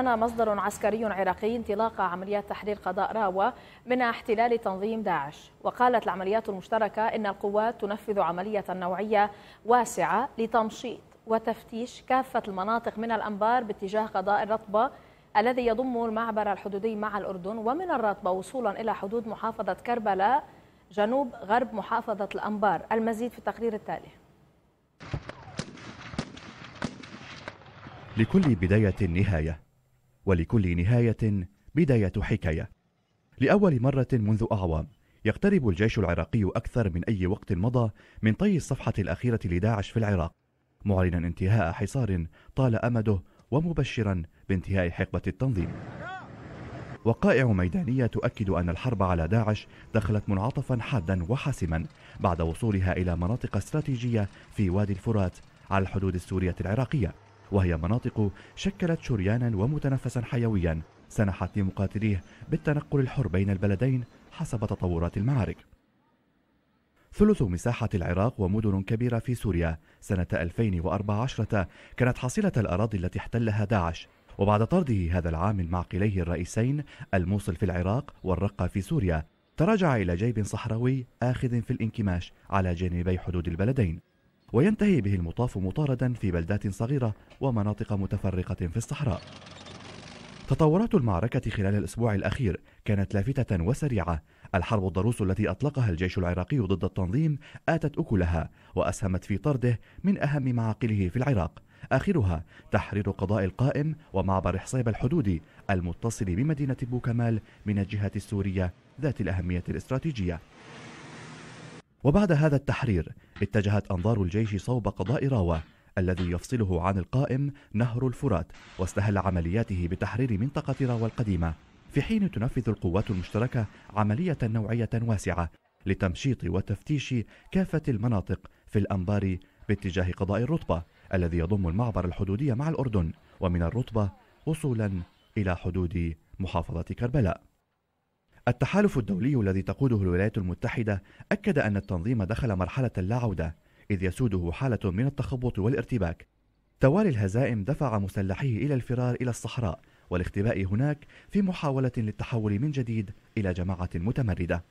أنا مصدر عسكري عراقي انطلاق عمليات تحرير قضاء راوة من احتلال تنظيم داعش وقالت العمليات المشتركة إن القوات تنفذ عملية نوعية واسعة لتمشيط وتفتيش كافة المناطق من الأنبار باتجاه قضاء الرطبة الذي يضم المعبر الحدودي مع الأردن ومن الرطبة وصولا إلى حدود محافظة كربلاء جنوب غرب محافظة الأنبار المزيد في التقرير التالي لكل بداية نهاية ولكل نهاية بداية حكاية لأول مرة منذ أعوام يقترب الجيش العراقي أكثر من أي وقت مضى من طي الصفحة الأخيرة لداعش في العراق معلنا انتهاء حصار طال أمده ومبشرا بانتهاء حقبة التنظيم وقائع ميدانية تؤكد أن الحرب على داعش دخلت منعطفا حادا وحاسما بعد وصولها إلى مناطق استراتيجية في وادي الفرات على الحدود السورية العراقية وهي مناطق شكلت شريانا ومتنفسا حيويا سنحت لمقاتليه بالتنقل الحر بين البلدين حسب تطورات المعارك ثلث مساحة العراق ومدن كبيرة في سوريا سنة 2014 كانت حصيلة الأراضي التي احتلها داعش وبعد طرده هذا العام من معقليه الرئيسين الموصل في العراق والرقة في سوريا تراجع إلى جيب صحراوي آخذ في الانكماش على جانبي حدود البلدين وينتهي به المطاف مطاردا في بلدات صغيرة ومناطق متفرقة في الصحراء تطورات المعركة خلال الأسبوع الأخير كانت لافتة وسريعة الحرب الضروس التي أطلقها الجيش العراقي ضد التنظيم آتت أكلها وأسهمت في طرده من أهم معاقله في العراق آخرها تحرير قضاء القائم ومعبر حصيب الحدودي المتصل بمدينة بوكمال من الجهة السورية ذات الأهمية الاستراتيجية وبعد هذا التحرير اتجهت أنظار الجيش صوب قضاء راوة الذي يفصله عن القائم نهر الفرات واستهل عملياته بتحرير منطقة راوة القديمة في حين تنفذ القوات المشتركة عملية نوعية واسعة لتمشيط وتفتيش كافة المناطق في الأنبار باتجاه قضاء الرطبة الذي يضم المعبر الحدودي مع الأردن ومن الرطبة وصولا إلى حدود محافظة كربلاء التحالف الدولي الذي تقوده الولايات المتحدة أكد أن التنظيم دخل مرحلة لا عودة إذ يسوده حالة من التخبط والارتباك توالي الهزائم دفع مسلحيه إلى الفرار إلى الصحراء والاختباء هناك في محاولة للتحول من جديد إلى جماعة متمردة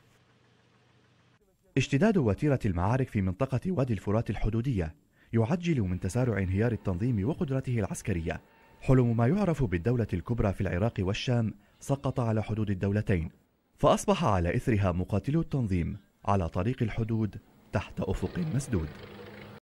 اشتداد وتيرة المعارك في منطقة وادي الفرات الحدودية يعجل من تسارع انهيار التنظيم وقدرته العسكرية حلم ما يعرف بالدولة الكبرى في العراق والشام سقط على حدود الدولتين فأصبح على إثرها مقاتلو التنظيم على طريق الحدود تحت أفق مسدود